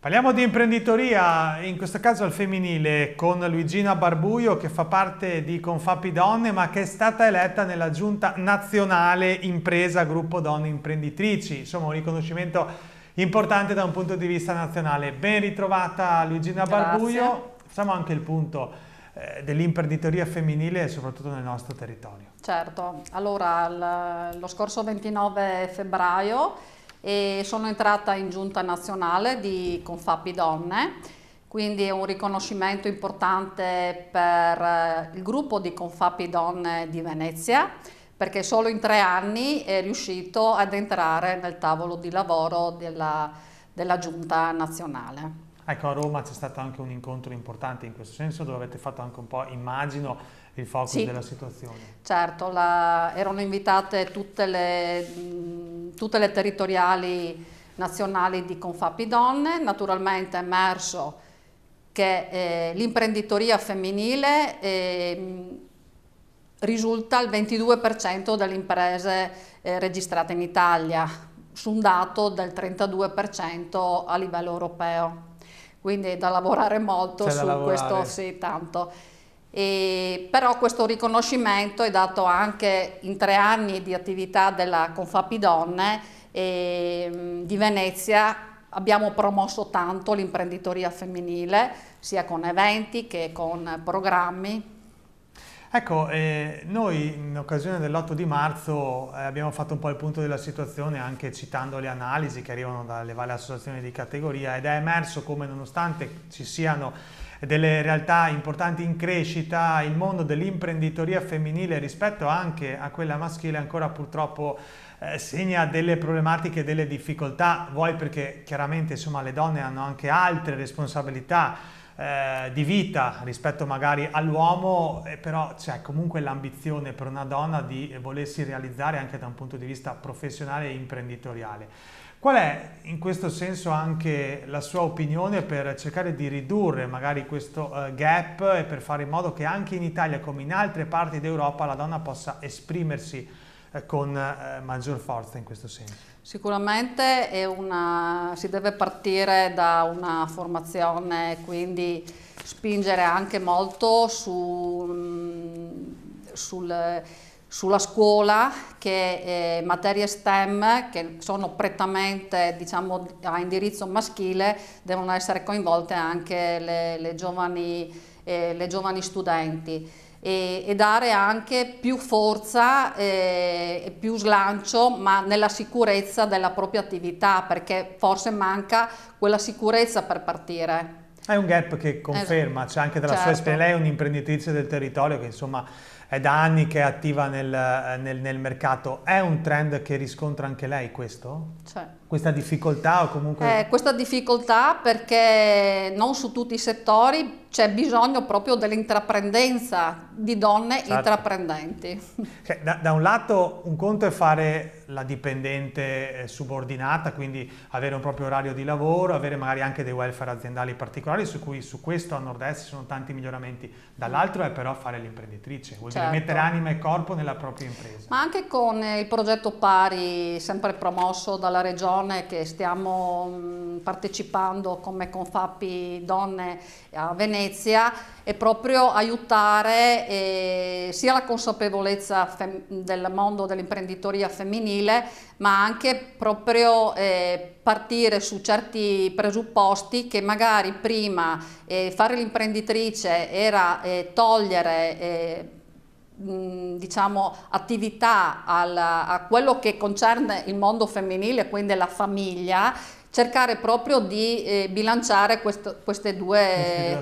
Parliamo di imprenditoria, in questo caso al femminile, con Luigina Barbuio che fa parte di Confapi Donne ma che è stata eletta nella giunta nazionale impresa gruppo donne imprenditrici, insomma un riconoscimento importante da un punto di vista nazionale. Ben ritrovata Luigina Barbuio, facciamo anche il punto eh, dell'imprenditoria femminile soprattutto nel nostro territorio. Certo, allora lo scorso 29 febbraio e sono entrata in giunta nazionale di Confapi Donne, quindi è un riconoscimento importante per eh, il gruppo di Confapi Donne di Venezia perché solo in tre anni è riuscito ad entrare nel tavolo di lavoro della, della giunta nazionale. Ecco, a Roma c'è stato anche un incontro importante in questo senso, dove avete fatto anche un po', immagino, il focus sì, della situazione. Certo, la, erano invitate tutte le mh, mm, tutte le territoriali nazionali di Confapi Donne, naturalmente è emerso che eh, l'imprenditoria femminile eh, risulta al 22% delle imprese eh, registrate in Italia, su un dato del 32% a livello europeo. Quindi è da lavorare molto C'è su da lavorare. questo, sì, tanto. E, però questo riconoscimento è dato anche in tre anni di attività della Confapidonne e, di Venezia abbiamo promosso tanto l'imprenditoria femminile sia con eventi che con programmi Ecco, eh, noi in occasione dell'8 di marzo eh, abbiamo fatto un po' il punto della situazione anche citando le analisi che arrivano dalle varie associazioni di categoria ed è emerso come nonostante ci siano delle realtà importanti in crescita, il mondo dell'imprenditoria femminile rispetto anche a quella maschile ancora purtroppo eh, segna delle problematiche, e delle difficoltà, vuoi perché chiaramente insomma, le donne hanno anche altre responsabilità eh, di vita rispetto magari all'uomo, eh, però c'è comunque l'ambizione per una donna di volersi realizzare anche da un punto di vista professionale e imprenditoriale. Qual è in questo senso anche la sua opinione per cercare di ridurre magari questo eh, gap e per fare in modo che anche in Italia come in altre parti d'Europa la donna possa esprimersi eh, con eh, maggior forza in questo senso. Sicuramente una, si deve partire da una formazione, quindi spingere anche molto su, mm, sul, sulla scuola che eh, materie STEM che sono prettamente diciamo, a indirizzo maschile devono essere coinvolte anche le, le, giovani, eh, le giovani studenti e, e dare anche più forza eh, e più slancio ma nella sicurezza della propria attività perché forse manca quella sicurezza per partire. È un gap che esatto. conferma, c'è anche della certo. sua esperienza, lei è un'imprenditrice del territorio che insomma è da anni che è attiva nel, nel, nel, mercato, è un trend che riscontra anche lei questo? Cioè. Questa difficoltà o comunque... Eh, questa difficoltà perché non su tutti i settori c'è bisogno proprio dell'intraprendenza di donne certo. intraprendenti. Cioè, da, da, un lato un conto è fare la dipendente eh, subordinata, quindi avere un proprio orario di lavoro, avere magari anche dei welfare aziendali particolari su cui su questo a Nord-Est ci sono tanti miglioramenti. Dall'altro è però fare l'imprenditrice, vuol certo. dire mettere anima e corpo nella propria impresa. Ma anche con eh, il progetto Pari, sempre promosso dalla Regione, che stiamo mm, partecipando come Confappi Donne a Venezia, Venezia è proprio aiutare eh, sia la consapevolezza del mondo dell'imprenditoria femminile, ma anche proprio eh, partire su certi presupposti che magari prima eh, fare l'imprenditrice era eh, togliere eh, diciamo, attività al, a quello che concerne il mondo femminile, quindi la famiglia, cercare proprio di eh, bilanciare questo, due, questi, due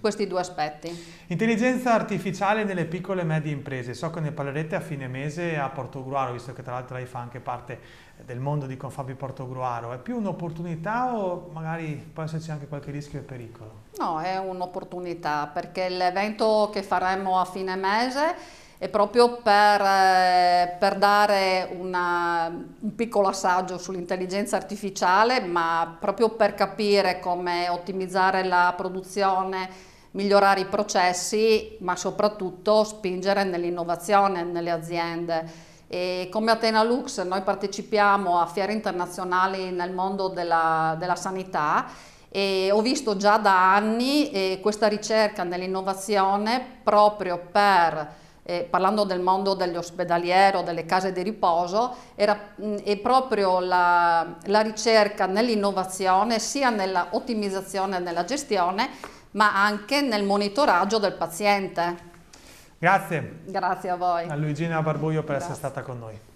questi, due aspetti. Intelligenza artificiale nelle piccole e medie imprese, so che ne parlerete a fine mese a Portogruaro, visto che tra l'altro lei fa anche parte del mondo di Confabi Portogruaro, è più un'opportunità o magari può esserci anche qualche rischio e pericolo? No, è un'opportunità perché l'evento che faremo a fine mese è proprio per, eh, per dare una, un piccolo assaggio sull'intelligenza artificiale, ma proprio per capire come ottimizzare la produzione, migliorare i processi, ma soprattutto spingere nell'innovazione nelle aziende. E come Atena Lux noi partecipiamo a fiere internazionali nel mondo della, della sanità e ho visto già da anni eh, questa ricerca nell'innovazione proprio per eh, parlando del mondo degli ospedaliero, delle case di riposo, era, mh, mm, è proprio la, la ricerca nell'innovazione, sia nella ottimizzazione e nella gestione, ma anche nel monitoraggio del paziente. Grazie. Grazie a voi. A Luigina Barbuio per Grazie. essere stata con noi.